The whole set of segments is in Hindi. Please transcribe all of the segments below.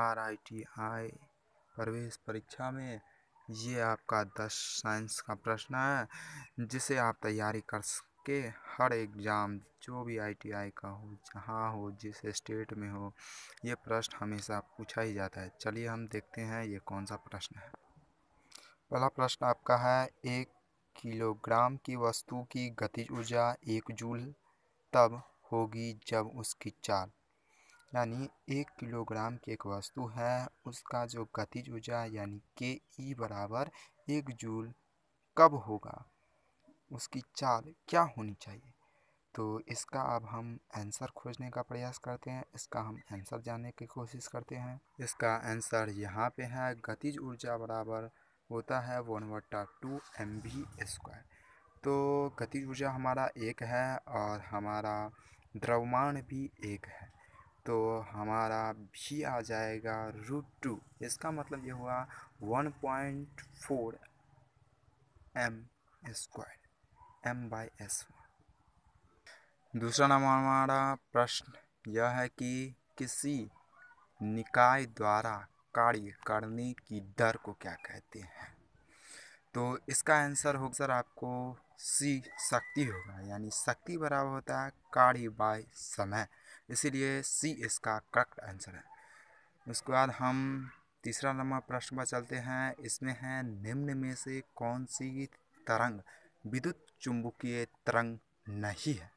आई टी आई प्रवेश परीक्षा में ये आपका दस साइंस का प्रश्न है जिसे आप तैयारी कर सके हर एग्जाम जो भी आई.टी.आई. का हो जहाँ हो जिस स्टेट में हो ये प्रश्न हमेशा पूछा ही जाता है चलिए हम देखते हैं ये कौन सा प्रश्न है पहला प्रश्न आपका है एक किलोग्राम की वस्तु की गतिज ऊर्जा एक जूल तब होगी जब उसकी चाल यानी एक किलोग्राम की एक वस्तु है उसका जो गतिज ऊर्जा यानी के ई बराबर एक जूल कब होगा उसकी चाल क्या होनी चाहिए तो इसका अब हम आंसर खोजने का प्रयास करते हैं इसका हम आंसर जानने की कोशिश करते हैं इसका आंसर यहाँ पे है गतिज ऊर्जा बराबर होता है वन वट्टा टू एम बी स्क्वायर तो गतिज ऊर्जा हमारा एक है और हमारा द्रव्यमान भी एक है तो हमारा भी आ जाएगा रूट टू इसका मतलब ये हुआ one point four M square M by S दूसरा नाम हमारा प्रश्न यह है कि किसी निकाय द्वारा कार्य करने की दर को क्या कहते हैं तो इसका आंसर होगा सर आपको सी शक्ति होगा यानी शक्ति बराबर होता है कार्य बाय समय इसीलिए सी इसका करेक्ट आंसर है उसके बाद हम तीसरा नंबर प्रश्न पर चलते हैं इसमें है निम्न में से कौन सी तरंग विद्युत चुंबकीय तरंग नहीं है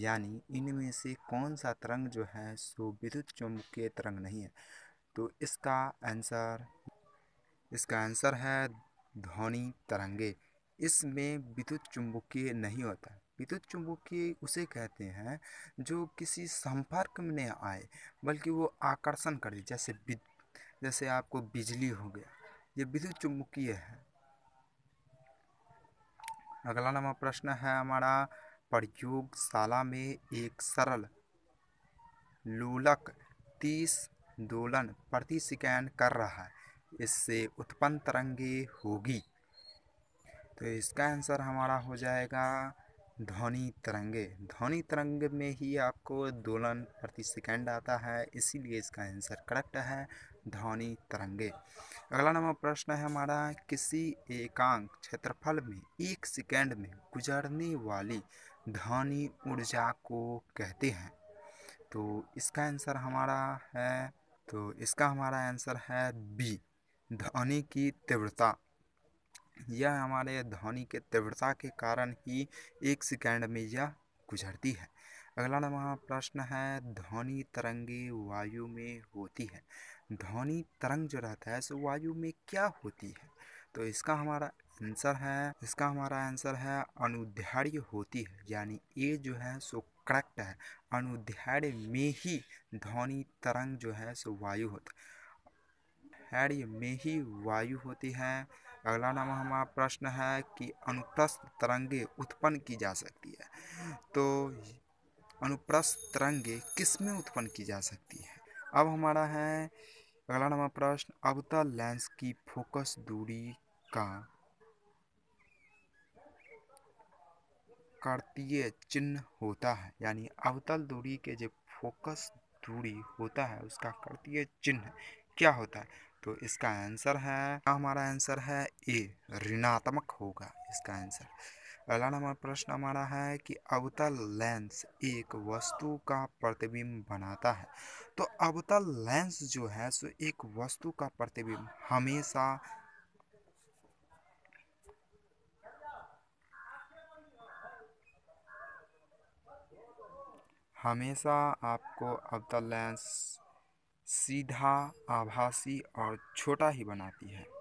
यानी इनमें से कौन सा तरंग जो है सो विद्युत चुंबकीय तरंग नहीं है तो इसका आंसर इसका आंसर है ध्वनि तरंगे इसमें विद्युत चुंबकीय नहीं होता विद्युत चुंबकीय उसे कहते हैं जो किसी संपर्क में नहीं आए बल्कि वो आकर्षण कर जैसे जैसे आपको बिजली हो गया ये विद्युत चुंबकीय है अगला नंबर प्रश्न है हमारा प्रयोगशाला में एक सरल लोलक तीस दोलन प्रति सेकेंड कर रहा है इससे उत्पन्न तरंगे होगी तो इसका आंसर हमारा हो जाएगा ध्वनि तरंगे ध्वनि तरंग में ही आपको दोलन प्रति सेकंड आता है इसीलिए इसका आंसर करेक्ट है ध्वनि तरंगे अगला नंबर प्रश्न है हमारा किसी एकांक क्षेत्रफल में एक सेकंड में गुजरने वाली ध्वनि ऊर्जा को कहते हैं तो इसका आंसर हमारा है तो इसका हमारा आंसर है बी ध्वनि की तीव्रता यह हमारे ध्वनि के तीव्रता के कारण ही एक सेकेंड में यह गुजरती है अगला नवा प्रश्न है ध्वनि तरंगे वायु में होती है ध्वनि तरंग जो रहता है सो वायु में क्या होती है तो इसका हमारा आंसर है इसका हमारा आंसर है अनुध्याय होती है यानी ये जो है सो करेक्ट है अनुध्याय में ही ध्वनि तरंग जो है सो वायु होता है में ही वायु होती है अगला नाम हमारा प्रश्न है कि अनुप्रस्थ तरंगे उत्पन्न की जा सकती है तो अनुप्रस्थ तरंगे किस में उत्पन्न की जा सकती है अब हमारा है अगला नंबर प्रश्न अवतल तो लेंस की फोकस दूरी का कार्तीय चिन्ह होता है यानी अवतल दूरी के जो फोकस दूरी होता है उसका कार्तीय चिन्ह क्या होता है तो इसका आंसर है हमारा आंसर है ए ऋणात्मक होगा इसका आंसर अगला नंबर प्रश्न हमारा है कि अवतल लेंस एक वस्तु का प्रतिबिंब बनाता है तो अवतल लेंस जो है सो एक वस्तु का प्रतिबिंब हमेशा हमेशा आपको अवतल लेंस सीधा आभासी और छोटा ही बनाती है